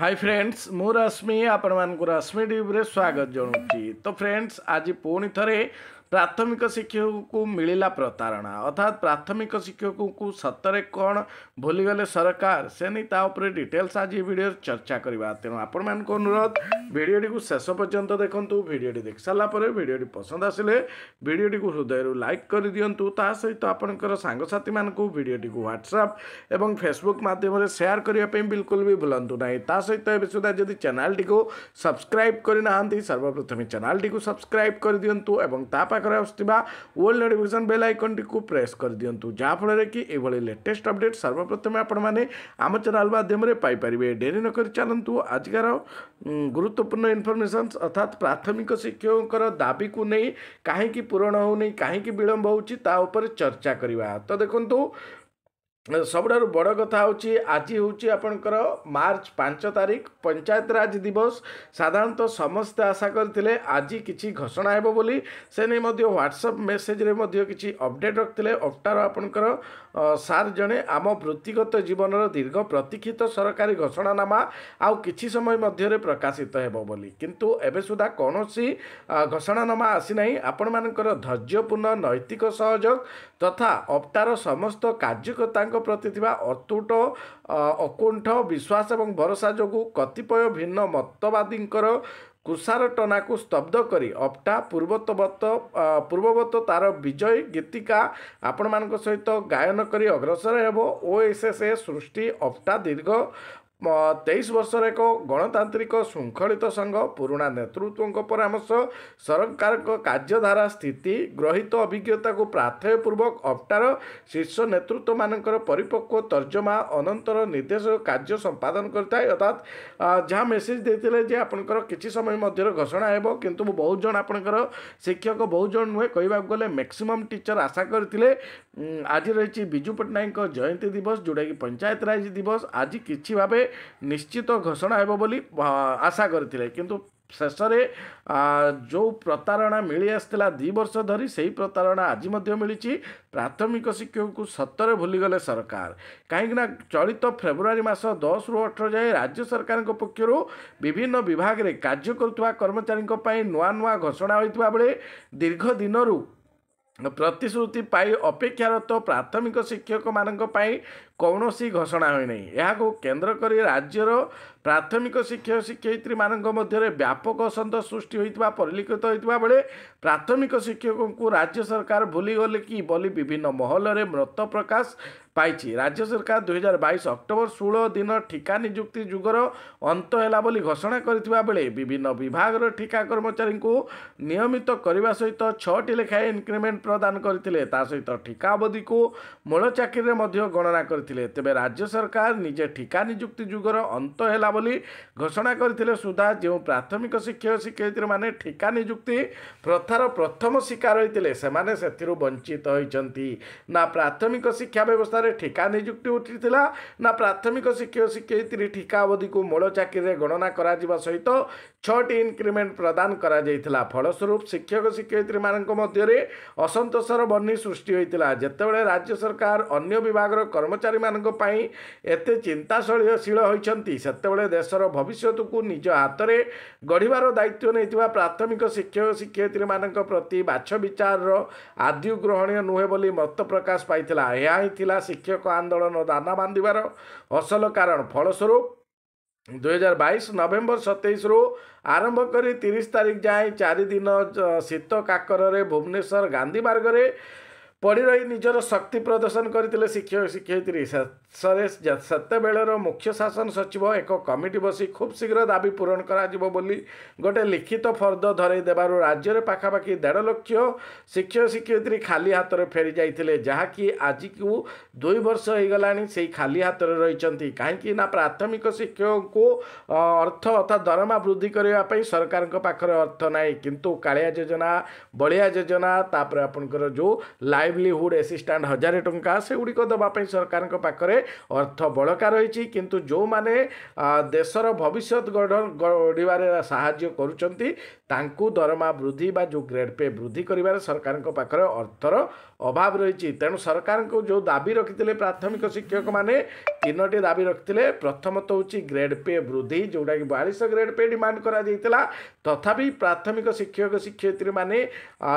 high friends ମୁଁ ରଶ୍ମି ଆପଣମାନଙ୍କୁ ରଶ୍ମି ଟିଭିରେ ସ୍ୱାଗତ ଜଣାଉଛି ତ ଫ୍ରେଣ୍ଡସ୍ ଆଜି ପୁଣି ଥରେ प्राथमिक शिक्षक को मिलला प्रतारणा अर्थात प्राथमिक शिक्षक को सतरे कौन भूलीगले सरकार से नहीं डिटेल्स आज भिड चर्चा करवा तेणु आपण मान अनुरोध भिडटी को शेष पर्यंत देखु भिडटी देख सारापर भिडटी पसंद आसे भिडटी को हृदय लाइक कर दिंतु ता सहित आपणकर सांगसाथी मान भिडटी को ह्वाट्सअप फेसबुक मध्यम सेयार करने बिलकुल भी भूलु ना ता सहित एवं सुधा जब चेल्टी को सब्सक्राइब करना सर्वप्रथमें चेल्टी टी सब्सक्राइब कर दिंतु और କରାଯାଉଥିବା ଅଲ୍ ନୋଟିଫିକେସନ୍ ବେଲ୍ ଆଇକନ୍ଟିକୁ ପ୍ରେସ୍ କରିଦିଅନ୍ତୁ ଯାହାଫଳରେ କି ଏଭଳି ଲେଟେଷ୍ଟ ଅପଡ଼େଟ୍ ସର୍ବପ୍ରଥମେ ଆପଣମାନେ ଆମ ଚ୍ୟାନେଲ୍ ମାଧ୍ୟମରେ ପାଇପାରିବେ ଡେରି ନ କରି ଚାଲନ୍ତୁ ଆଜିକାର ଗୁରୁତ୍ୱପୂର୍ଣ୍ଣ ଇନଫର୍ମେସନ୍ସ ଅର୍ଥାତ୍ ପ୍ରାଥମିକ ଶିକ୍ଷକଙ୍କର ଦାବିକୁ ନେଇ କାହିଁକି ପୂରଣ ହେଉନି କାହିଁକି ବିଳମ୍ବ ହେଉଛି ତା ଉପରେ ଚର୍ଚ୍ଚା କରିବା ତ ଦେଖନ୍ତୁ ସବୁଠାରୁ ବଡ଼ କଥା ହେଉଛି ଆଜି ହେଉଛି ଆପଣଙ୍କର ମାର୍ଚ୍ଚ ପାଞ୍ଚ ତାରିଖ ପଞ୍ଚାୟତରାଜ ଦିବସ ସାଧାରଣତଃ ସମସ୍ତେ ଆଶା କରିଥିଲେ ଆଜି କିଛି ଘୋଷଣା ହେବ ବୋଲି ସେ ନେଇ ମଧ୍ୟ ହ୍ୱାଟ୍ସଆପ୍ ମେସେଜ୍ରେ ମଧ୍ୟ କିଛି ଅପଡ଼େଟ୍ ରଖିଥିଲେ ଅକ୍ଟାର ଆପଣଙ୍କର ସାର୍ ଜଣେ ଆମ ବୃତ୍ତିଗତ ଜୀବନର ଦୀର୍ଘ ପ୍ରତୀକ୍ଷିତ ସରକାରୀ ଘୋଷଣାନାମା ଆଉ କିଛି ସମୟ ମଧ୍ୟରେ ପ୍ରକାଶିତ ହେବ ବୋଲି କିନ୍ତୁ ଏବେ ସୁଦ୍ଧା କୌଣସି ଘୋଷଣାନାମା ଆସିନାହିଁ ଆପଣମାନଙ୍କର ଧୈର୍ଯ୍ୟପୂର୍ଣ୍ଣ ନୈତିକ ସହଯୋଗ ତଥା ଅପ୍ଟାର ସମସ୍ତ କାର୍ଯ୍ୟକର୍ତ୍ତା ଭଗବାନଙ୍କ ପ୍ରତି ଥିବା ଅତୁଟ ଅକୁଣ୍ଠ ବିଶ୍ୱାସ ଏବଂ ଭରସା ଯୋଗୁଁ କତିପୟ ଭିନ୍ନ ମତବାଦୀଙ୍କର କୁଷାର ଟନାକୁ ସ୍ତବ୍ଧ କରି ଅପ୍ଟା ପୂର୍ବତବତ ପୂର୍ବବତ ତାର ବିଜୟ ଗୀତିକା ଆପଣମାନଙ୍କ ସହିତ ଗାୟନ କରି ଅଗ୍ରସର ହେବ ଓ ଏସ୍ ଏସ୍ ଏ ସୃଷ୍ଟି ଅପ୍ଟା ଦୀର୍ଘ ତେଇଶ ବର୍ଷର ଏକ ଗଣତାନ୍ତ୍ରିକ ଶୃଙ୍ଖଳିତ ସଂଘ ପୁରୁଣା ନେତୃତ୍ୱଙ୍କ ପରାମର୍ଶ ସରକାରଙ୍କ କାର୍ଯ୍ୟଧାରା ସ୍ଥିତି ଗ୍ରହୀତ ଅଭିଜ୍ଞତାକୁ ପ୍ରାଥୟ ପୂର୍ବକ ଅପ୍ଟାର ଶୀର୍ଷ ନେତୃତ୍ୱମାନଙ୍କର ପରିପକ୍ୱ ତର୍ଜମା ଅନନ୍ତର ନିର୍ଦ୍ଦେଶ କାର୍ଯ୍ୟ ସମ୍ପାଦନ କରିଥାଏ ଅର୍ଥାତ୍ ଯାହା ମେସେଜ୍ ଦେଇଥିଲେ ଯେ ଆପଣଙ୍କର କିଛି ସମୟ ମଧ୍ୟରେ ଘୋଷଣା ହେବ କିନ୍ତୁ ମୁଁ ବହୁତ ଜଣ ଆପଣଙ୍କର ଶିକ୍ଷକ ବହୁତ ଜଣ ନୁହେଁ କହିବାକୁ ଗଲେ ମ୍ୟାକ୍ସିମମ୍ ଟିଚର୍ ଆଶା କରିଥିଲେ ଆଜି ରହିଛି ବିଜୁ ପଟ୍ଟନାୟକଙ୍କ ଜୟନ୍ତୀ ଦିବସ ଯେଉଁଟାକି ପଞ୍ଚାୟତରାଜ ଦିବସ ଆଜି କିଛି ଭାବେ ନିଶ୍ଚିତ ଘୋଷଣା ହେବ ବୋଲି ଆଶା କରିଥିଲେ କିନ୍ତୁ ଶେଷରେ ଯେଉଁ ପ୍ରତାରଣା ମିଳି ଆସିଥିଲା ଦୁଇ ବର୍ଷ ଧରି ସେହି ପ୍ରତାରଣା ଆଜି ମଧ୍ୟ ମିଳିଛି ପ୍ରାଥମିକ ଶିକ୍ଷକକୁ ସତରେ ଭୁଲିଗଲେ ସରକାର କାହିଁକିନା ଚଳିତ ଫେବୃଆରୀ ମାସ ଦଶରୁ ଅଠର ଯାଏଁ ରାଜ୍ୟ ସରକାରଙ୍କ ପକ୍ଷରୁ ବିଭିନ୍ନ ବିଭାଗରେ କାର୍ଯ୍ୟ କରୁଥିବା କର୍ମଚାରୀଙ୍କ ପାଇଁ ନୂଆ ନୂଆ ଘୋଷଣା ହୋଇଥିବା ବେଳେ ଦୀର୍ଘ ଦିନରୁ ପ୍ରତିଶ୍ରୁତି ପାଇ ଅପେକ୍ଷାରତ ପ୍ରାଥମିକ ଶିକ୍ଷକମାନଙ୍କ ପାଇଁ କୌଣସି ଘୋଷଣା ହୋଇନାହିଁ ଏହାକୁ କେନ୍ଦ୍ର କରି ରାଜ୍ୟର ପ୍ରାଥମିକ ଶିକ୍ଷକ ଶିକ୍ଷୟିତ୍ରୀମାନଙ୍କ ମଧ୍ୟରେ ବ୍ୟାପକ ଅସନ୍ତୋଷ ସୃଷ୍ଟି ହୋଇଥିବା ପରିଲକ୍ଷିତ ହୋଇଥିବା ବେଳେ ପ୍ରାଥମିକ ଶିକ୍ଷକଙ୍କୁ ରାଜ୍ୟ ସରକାର ଭୁଲିଗଲେ କି ବୋଲି ବିଭିନ୍ନ ମହଲରେ ମତ ପ୍ରକାଶ ପାଇଛି ରାଜ୍ୟ ସରକାର ଦୁଇହଜାର ବାଇଶ ଅକ୍ଟୋବର ଷୋହଳ ଦିନ ଠିକା ନିଯୁକ୍ତି ଯୁଗର ଅନ୍ତ ହେଲା ବୋଲି ଘୋଷଣା କରିଥିବା ବେଳେ ବିଭିନ୍ନ ବିଭାଗର ଠିକା କର୍ମଚାରୀଙ୍କୁ ନିୟମିତ କରିବା ସହିତ ଛଅଟି ଲେଖାଏଁ ଇନକ୍ରିମେଣ୍ଟ ପ୍ରଦାନ କରିଥିଲେ ତା ସହିତ ଠିକା ଅବଧିକୁ ମୂଳ ଚାକିରିରେ ମଧ୍ୟ ଗଣନା କରିଥିଲେ କରିଥିଲେ ତେବେ ରାଜ୍ୟ ସରକାର ନିଜେ ଠିକା ନିଯୁକ୍ତି ଯୁଗର ଅନ୍ତ ହେଲା ବୋଲି ଘୋଷଣା କରିଥିଲେ ସୁଦ୍ଧା ଯେଉଁ ପ୍ରାଥମିକ ଶିକ୍ଷକ ଶିକ୍ଷୟିତ୍ରୀମାନେ ଠିକା ନିଯୁକ୍ତି ପ୍ରଥାର ପ୍ରଥମ ଶିକାର ହୋଇଥିଲେ ସେମାନେ ସେଥିରୁ ବଞ୍ଚିତ ହୋଇଛନ୍ତି ନା ପ୍ରାଥମିକ ଶିକ୍ଷା ବ୍ୟବସ୍ଥାରେ ଠିକା ନିଯୁକ୍ତି ଉଠିଥିଲା ନା ପ୍ରାଥମିକ ଶିକ୍ଷକ ଶିକ୍ଷୟିତ୍ରୀ ଠିକା ଅବଧିକୁ ମୂଳ ଚାକିରିରେ ଗଣନା କରାଯିବା ସହିତ ଛଅଟି ଇନକ୍ରିମେଣ୍ଟ ପ୍ରଦାନ କରାଯାଇଥିଲା ଫଳସ୍ୱରୂପ ଶିକ୍ଷକ ଶିକ୍ଷୟିତ୍ରୀମାନଙ୍କ ମଧ୍ୟରେ ଅସନ୍ତୋଷର ବହ୍ନି ସୃଷ୍ଟି ହୋଇଥିଲା ଯେତେବେଳେ ରାଜ୍ୟ ସରକାର ଅନ୍ୟ ବିଭାଗର କର୍ମଚାରୀ ମାନଙ୍କ ପାଇଁ ଏତେ ଚିନ୍ତାଶୀଳ ହୋଇଛନ୍ତି ସେତେବେଳେ ଦେଶର ଭବିଷ୍ୟତକୁ ନିଜ ହାତରେ ଗଢ଼ିବାର ଦାୟିତ୍ୱ ନେଇଥିବା ପ୍ରାଥମିକ ଶିକ୍ଷକ ଶିକ୍ଷୟିତ୍ରୀମାନଙ୍କ ପ୍ରତି ବାଛ ବିଚାରର ଆଦୌ ଗ୍ରହଣୀୟ ନୁହେଁ ବୋଲି ମତ ପ୍ରକାଶ ପାଇଥିଲା ଏହା ହିଁ ଥିଲା ଶିକ୍ଷକ ଆନ୍ଦୋଳନ ଦାନା ବାନ୍ଧିବାର ଅସଲ କାରଣ ଫଳସ୍ୱରୂପ ଦୁଇହଜାର ବାଇଶ ନଭେମ୍ବର ସତେଇଶରୁ ଆରମ୍ଭ କରି ତିରିଶ ତାରିଖ ଯାଏଁ ଚାରିଦିନ ଶୀତ କାକରରେ ଭୁବନେଶ୍ୱର ଗାନ୍ଧୀ ମାର୍ଗରେ ପଡ଼ି ରହି ନିଜର ଶକ୍ତି ପ୍ରଦର୍ଶନ କରିଥିଲେ ଶିକ୍ଷକ ଶିକ୍ଷୟିତ୍ରୀ ସେତେବେଳର ମୁଖ୍ୟ ଶାସନ ସଚିବ ଏକ କମିଟି ବସି ଖୁବ୍ ଶୀଘ୍ର ଦାବି ପୂରଣ କରାଯିବ ବୋଲି ଗୋଟେ ଲିଖିତ ଫର୍ଦ୍ଦ ଧରେଇ ଦେବାରୁ ରାଜ୍ୟରେ ପାଖାପାଖି ଦେଢ଼ ଲକ୍ଷ ଶିକ୍ଷକ ଶିକ୍ଷୟିତ୍ରୀ ଖାଲି ହାତରେ ଫେରି ଯାଇଥିଲେ ଯାହାକି ଆଜିକୁ ଦୁଇ ବର୍ଷ ହେଇଗଲାଣି ସେଇ ଖାଲି ହାତରେ ରହିଛନ୍ତି କାହିଁକି ନା ପ୍ରାଥମିକ ଶିକ୍ଷକଙ୍କୁ ଅର୍ଥ ଅର୍ଥାତ୍ ଦରମା ବୃଦ୍ଧି କରିବା ପାଇଁ ସରକାରଙ୍କ ପାଖରେ ଅର୍ଥ ନାହିଁ କିନ୍ତୁ କାଳିଆ ଯୋଜନା ବଳିଆ ଯୋଜନା ତାପରେ ଆପଣଙ୍କର ଯେଉଁ ଲାଇଭଲିହୁଡ଼ ଆସିଷ୍ଟାଣ୍ଟ ହଜାରେ ଟଙ୍କା ସେଗୁଡ଼ିକ ଦେବା ପାଇଁ ସରକାରଙ୍କ ପାଖରେ অর্থ বଳকা রয়েছে কিন্তু ଯେଉଁମାନେ ଦେଶର ଭବିଷ୍ୟତ ଗଢ଼ିବାରେ ସାହାଯ୍ୟ କରୁଛନ୍ତି ତାଙ୍କୁ ଦରମା ବୃଦ୍ଧି ବା ଯେଉଁ ଗ୍ରେଡ଼୍ ପେ ବୃଦ୍ଧି କରିବାରେ ସରକାରଙ୍କ ପାଖରେ ଅର୍ଥର ଅଭାବ ରହିଛି ତେଣୁ ସରକାରଙ୍କୁ ଯେଉଁ ଦାବି ରଖିଥିଲେ ପ୍ରାଥମିକ ଶିକ୍ଷକମାନେ ତିନୋଟି ଦାବି ରଖିଥିଲେ ପ୍ରଥମତଃ ହେଉଛି ଗ୍ରେଡ୍ ପେ ବୃଦ୍ଧି ଯେଉଁଟାକି ବୟାଳିଶ ଗ୍ରେଡ୍ ପେ ଡିମାଣ୍ଡ କରାଯାଇଥିଲା ତଥାପି ପ୍ରାଥମିକ ଶିକ୍ଷକ ଶିକ୍ଷୟିତ୍ରୀମାନେ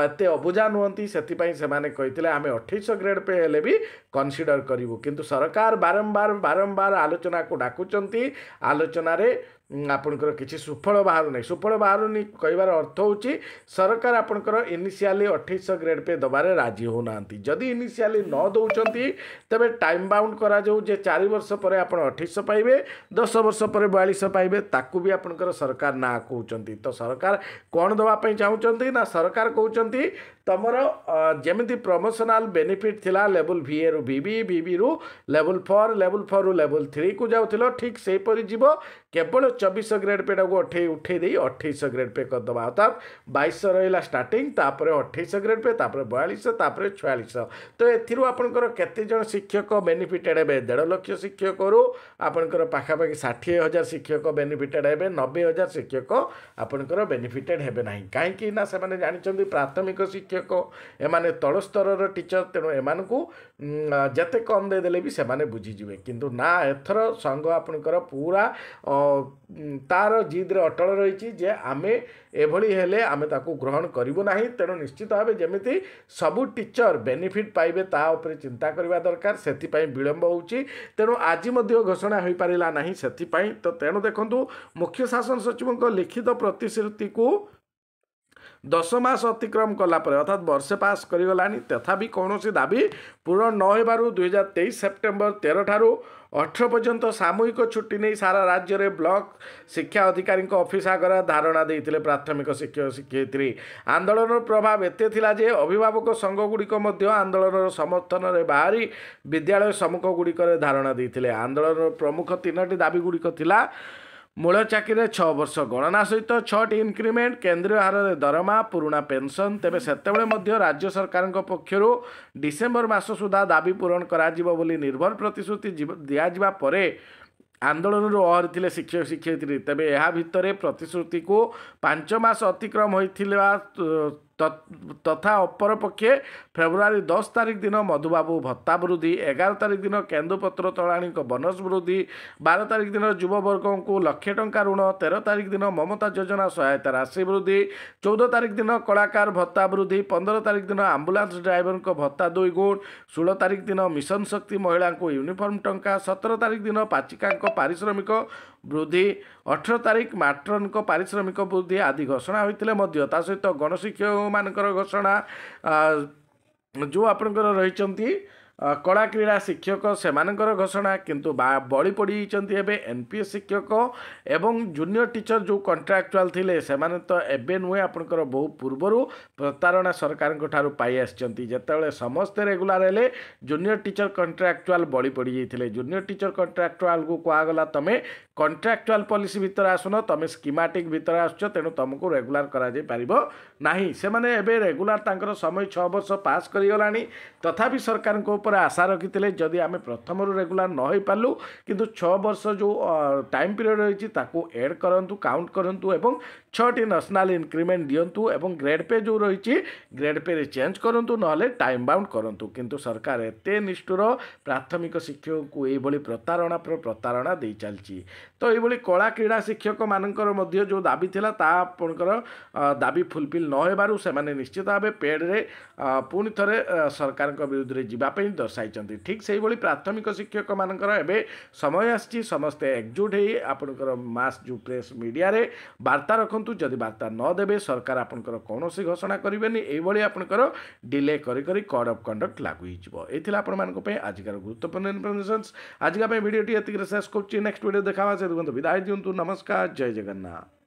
ଏତେ ଅବୁଝା ନୁହନ୍ତି ସେଥିପାଇଁ ସେମାନେ କହିଥିଲେ ଆମେ ଅଠେଇଶ ଗ୍ରେଡ୍ ପେ ହେଲେ ବି କନସିଡ଼ର କରିବୁ କିନ୍ତୁ ସରକାର ବାରମ୍ବାର ବାରମ୍ବାର ଆଲୋଚନାକୁ ଡାକୁଛନ୍ତି ଆଲୋଚନାରେ ଆପଣଙ୍କର କିଛି ସୁଫଳ ବାହାରୁନି ସୁଫଳ ବାହାରୁନି କହିବାର ଅର୍ଥ ହେଉଛି ସରକାର ଆପଣଙ୍କର ଇନିସିଆଲି ଅଠେଇଶହ ଗ୍ରେଡ୍ ପେ ଦେବାରେ ରାଜି ହେଉନାହାନ୍ତି ଯଦି ଇନିସିଆଲି ନ ଦେଉଛନ୍ତି ତେବେ ଟାଇମ୍ ବାଉଣ୍ଡ କରାଯାଉ ଯେ ଚାରି ବର୍ଷ ପରେ ଆପଣ ଅଠେଇଶହ ପାଇବେ ଦଶ ବର୍ଷ ପରେ ବୟାଳିଶ ପାଇବେ ତାକୁ ବି ଆପଣଙ୍କର ସରକାର ନାଁ କହୁଛନ୍ତି ତ ସରକାର କ'ଣ ଦେବା ପାଇଁ ଚାହୁଁଛନ୍ତି ନା ସରକାର କହୁଛନ୍ତି ତୁମର ଯେମିତି ପ୍ରମୋସନାଲ୍ ବେନିଫିଟ୍ ଥିଲା ଲେବୁଲ୍ ଭି ଏରୁ ଭି ଭି ବିରୁ ଲେବୁଲ୍ ଫୋର୍ ଲେବୁଲ୍ ଫୋର୍ରୁ ଲେବୁଲ୍ ଥ୍ରୀକୁ ଯାଉଥିଲ ଠିକ୍ ସେହିପରି ଯିବ କେବଳ ଚବିଶ ଗ୍ରେଡ୍ ପେଟାକୁ ଅଠେଇ ଉଠେଇ ଦେଇ ଅଠେଇଶ ଗ୍ରେଡ୍ ପେ କରିଦେବା ଅର୍ଥାତ୍ ବାଇଶ ରହିଲା ଷ୍ଟାର୍ଟିଂ ତାପରେ ଅଠେଇଶ ଗ୍ରେଡ୍ ପେ ତାପରେ ବୟାଳିଶ ତାପରେ ଛୟାଳିଶ ତ ଏଥିରୁ ଆପଣଙ୍କର କେତେଜଣ ଶିକ୍ଷକ ବେନିଫିଟେଡ଼୍ ହେବେ ଦେଢ଼ ଲକ୍ଷ ଶିକ୍ଷକରୁ ଆପଣଙ୍କର ପାଖାପାଖି ଷାଠିଏ ହଜାର ଶିକ୍ଷକ ବେନିଫିଟେଡ଼୍ ହେବେ ନବେ ହଜାର ଶିକ୍ଷକ ଆପଣଙ୍କର ବେନିଫିଟେଡ଼୍ ହେବେ ନାହିଁ କାହିଁକି ନା ସେମାନେ ଜାଣିଛନ୍ତି ପ୍ରାଥମିକ ଶିକ୍ଷକ ଏମାନେ ତଳସ୍ତରର ଟିଚର୍ ତେଣୁ ଏମାନଙ୍କୁ ଯେତେ କମ୍ ଦେଇଦେଲେ ବି ସେମାନେ ବୁଝିଯିବେ କିନ୍ତୁ ନା ଏଥର ସଂଘ ଆପଣଙ୍କର ପୁରା ତାର ଜିଦ୍ରେ ଅଟଳ ରହିଛି ଯେ ଆମେ ଏଭଳି ହେଲେ ଆମେ ତାକୁ ଗ୍ରହଣ କରିବୁ ନାହିଁ ତେଣୁ ନିଶ୍ଚିତ ଭାବେ ଯେମିତି ସବୁ ଟିଚର୍ ବେନିଫିଟ୍ ପାଇବେ ତା ଉପରେ ଚିନ୍ତା କରିବା ଦରକାର ସେଥିପାଇଁ ବିଳମ୍ବ ହେଉଛି ତେଣୁ ଆଜି ମଧ୍ୟ ଘୋଷଣା ହୋଇପାରିଲା ନାହିଁ ସେଥିପାଇଁ ତ ତେଣୁ ଦେଖନ୍ତୁ ମୁଖ୍ୟ ଶାସନ ସଚିବଙ୍କ ଲିଖିତ ପ୍ରତିଶ୍ରୁତିକୁ ଦଶ ମାସ ଅତିକ୍ରମ କଲା ପରେ ଅର୍ଥାତ୍ ବର୍ଷେ ପାସ୍ କରିଗଲାଣି ତଥାପି କୌଣସି ଦାବି ପୂରଣ ନ ହେବାରୁ ଦୁଇ ହଜାର ତେଇଶ ସେପ୍ଟେମ୍ବର ତେର ଠାରୁ ଅଠର ପର୍ଯ୍ୟନ୍ତ ସାମୁହିକ ଛୁଟି ନେଇ ସାରା ରାଜ୍ୟରେ ବ୍ଲକ୍ ଶିକ୍ଷା ଅଧିକାରୀଙ୍କ ଅଫିସ୍ ଆଗରେ ଧାରଣା ଦେଇଥିଲେ ପ୍ରାଥମିକ ଶିକ୍ଷକ ଶିକ୍ଷୟିତ୍ରୀ ଆନ୍ଦୋଳନର ପ୍ରଭାବ ଏତେ ଥିଲା ଯେ ଅଭିଭାବକ ସଂଘ ଗୁଡ଼ିକ ମଧ୍ୟ ଆନ୍ଦୋଳନର ସମର୍ଥନରେ ବାହାରି ବିଦ୍ୟାଳୟ ସମ୍ମୁଖ ଗୁଡ଼ିକରେ ଧାରଣା ଦେଇଥିଲେ ଆନ୍ଦୋଳନର ପ୍ରମୁଖ ତିନୋଟି ଦାବିଗୁଡ଼ିକ ଥିଲା ମୂଳ ଚାକିରିରେ ଛଅ ବର୍ଷ ଗଣନା ସହିତ ଛଅଟି ଇନକ୍ରିମେଣ୍ଟ କେନ୍ଦ୍ରୀୟ ହାରରେ ଦରମା ପୁରୁଣା ପେନ୍ସନ୍ ତେବେ ସେତେବେଳେ ମଧ୍ୟ ରାଜ୍ୟ ସରକାରଙ୍କ ପକ୍ଷରୁ ଡିସେମ୍ବର ମାସ ସୁଦ୍ଧା ଦାବି ପୂରଣ କରାଯିବ ବୋଲି ନିର୍ଭର ପ୍ରତିଶ୍ରୁତି ଦିଆଯିବା ପରେ ଆନ୍ଦୋଳନରୁ ଅହରିଥିଲେ ଶିକ୍ଷକ ଶିକ୍ଷୟିତ୍ରୀ ତେବେ ଏହା ଭିତରେ ପ୍ରତିଶ୍ରୁତିକୁ ପାଞ୍ଚ ମାସ ଅତିକ୍ରମ ହୋଇଥିବା ତଥା ଅପରପକ୍ଷେ ଫେବୃଆରୀ ଦଶ ତାରିଖ ଦିନ ମଧୁବାବୁ ଭତ୍ତା ବୃଦ୍ଧି ଏଗାର ତାରିଖ ଦିନ କେନ୍ଦୁପତ୍ର ତଳାଣୀଙ୍କ ବୋନସ ବୃଦ୍ଧି ବାର ତାରିଖ ଦିନ ଯୁବବର୍ଗଙ୍କୁ ଲକ୍ଷେ ଟଙ୍କା ଋଣ ତେର ତାରିଖ ଦିନ ମମତା ଯୋଜନା ସହାୟତା ରାଶି ବୃଦ୍ଧି ଚଉଦ ତାରିଖ ଦିନ କଳାକାର ଭତ୍ତା ବୃଦ୍ଧି ପନ୍ଦର ତାରିଖ ଦିନ ଆମ୍ବୁଲାନ୍ସ ଡ୍ରାଇଭରଙ୍କ ଭତ୍ତା ଦୁଇ ଗୁଣ ଷୋହଳ ତାରିଖ ଦିନ ମିଶନ ଶକ୍ତି ମହିଳାଙ୍କୁ ୟୁନିଫର୍ମ ଟଙ୍କା ସତର ତାରିଖ ଦିନ ପାଚିକାଙ୍କ ପାରିଶ୍ରମିକ ବୃଦ୍ଧି ଅଠର ତାରିଖ ମାଟ୍ରନଙ୍କ ପାରିଶ୍ରମିକ ବୃଦ୍ଧି ଆଦି ଘୋଷଣା ହୋଇଥିଲେ ମଧ୍ୟ ତା ସହିତ ଗଣଶିକ୍ଷକ ମାନଙ୍କର ଘୋଷଣା ଯେଉଁ ଆପଣଙ୍କର ରହିଛନ୍ତି କଳା କ୍ରୀଡ଼ା ଶିକ୍ଷକ ସେମାନଙ୍କର ଘୋଷଣା କିନ୍ତୁ ବା ବଳି ପଡ଼ିଯାଇଛନ୍ତି ଏବେ ଏନ୍ ପି ଏସ୍ ଶିକ୍ଷକ ଏବଂ ଜୁନିୟର ଟିଚର୍ ଯେଉଁ କଣ୍ଟ୍ରାକ୍ଚୁଆଲ୍ ଥିଲେ ସେମାନେ ତ ଏବେ ନୁହେଁ ଆପଣଙ୍କର ବହୁ ପୂର୍ବରୁ ପ୍ରତାରଣା ସରକାରଙ୍କ ଠାରୁ ପାଇ ଆସିଛନ୍ତି ଯେତେବେଳେ ସମସ୍ତେ ରେଗୁଲାର ହେଲେ ଜୁନିୟର ଟିଚର୍ କଣ୍ଟ୍ରାକ୍ଚୁଆଲ୍ ବଳି ପଡ଼ିଯାଇଥିଲେ ଜୁନିୟର ଟିଚର୍ କଣ୍ଟ୍ରାକ୍ଚୁଆଲ୍କୁ କୁହାଗଲା ତୁମେ କଣ୍ଟ୍ରାକ୍ଚୁଆଲ୍ ପଲିସି ଭିତରେ ଆସୁନ ତୁମେ ସ୍କିମାଟିକ୍ ଭିତରେ ଆସୁଛ ତେଣୁ ତୁମକୁ ରେଗୁଲାର କରାଯାଇପାରିବ ନାହିଁ ସେମାନେ ଏବେ ରେଗୁଲାର ତାଙ୍କର ସମୟ ଛଅ ବର୍ଷ ପାସ୍ କରିଗଲାଣି ତଥାପି ସରକାରଙ୍କ ଉପରେ ଆଶା ରଖିଥିଲେ ଯଦି ଆମେ ପ୍ରଥମରୁ ରେଗୁଲାର ନ ହୋଇପାରିଲୁ କିନ୍ତୁ ଛଅ ବର୍ଷ ଯେଉଁ ଟାଇମ୍ ପିରିୟଡ଼ ରହିଛି ତାକୁ ଏଡ଼୍ କରନ୍ତୁ କାଉଣ୍ଟ କରନ୍ତୁ ଏବଂ ଛଅଟି ନ୍ୟାସନାଲ୍ ଇନକ୍ରିମେଣ୍ଟ ଦିଅନ୍ତୁ ଏବଂ ଗ୍ରେଡ଼୍ ପେ ଯେଉଁ ରହିଛି ଗ୍ରେଡ଼୍ ପେରେ ଚେଞ୍ଜ କରନ୍ତୁ ନହେଲେ ଟାଇମ୍ ବାଉଣ୍ଡ କରନ୍ତୁ କିନ୍ତୁ ସରକାର ଏତେ ନିଷ୍ଠୁର ପ୍ରାଥମିକ ଶିକ୍ଷକଙ୍କୁ ଏଇଭଳି ପ୍ରତାରଣା ପ୍ରତାରଣା ଦେଇ ଚାଲିଛି ତ ଏଇଭଳି କଳା କ୍ରୀଡ଼ା ଶିକ୍ଷକମାନଙ୍କର ମଧ୍ୟ ଯେଉଁ ଦାବି ଥିଲା ତା ଆପଣଙ୍କର ଦାବି ଫୁଲଫିଲ୍ ନ ହେବାରୁ ସେମାନେ ନିଶ୍ଚିତ ଭାବେ ପେଡ଼୍ରେ ପୁଣି ଥରେ ସରକାରଙ୍କ ବିରୁଦ୍ଧରେ ଯିବା ପାଇଁ ଦର୍ଶାଇଛନ୍ତି ଠିକ୍ ସେହିଭଳି ପ୍ରାଥମିକ ଶିକ୍ଷକମାନଙ୍କର ଏବେ ସମୟ ଆସିଛି ସମସ୍ତେ ଏକଜୁଟ୍ ହୋଇ ଆପଣଙ୍କର ମାସ୍ ଯେଉଁ ପ୍ରେସ୍ ମିଡ଼ିଆରେ ବାର୍ତ୍ତା ରଖନ୍ତୁ ଯଦି ବାର୍ତ୍ତା ନ ଦେବେ ସରକାର ଆପଣଙ୍କର କୌଣସି ଘୋଷଣା କରିବେନି ଏଇଭଳି ଆପଣଙ୍କର ଡିଲେ କରି କରି କୋଡ଼ ଅଫ୍ କଣ୍ଡକ୍ଟ ଲାଗୁ ହୋଇଯିବ ଏଥିଲା ଆପଣମାନଙ୍କ ପାଇଁ ଆଜିକାର ଗୁରୁତ୍ୱପୂର୍ଣ୍ଣ ଇନଫରମେସନ୍ସ ଆଜିକା ପାଇଁ ଭିଡ଼ିଓଟି ଏତିକିରେ ଶେଷ କରୁଛି ନେକ୍ସଟ ଭିଡ଼ିଓ ଦେଖାବା ସେ ଦେଖନ୍ତୁ ବିଦାୟ ଦିଅନ୍ତୁ ନମସ୍କାର ଜୟ ଜଗନ୍ନାଥ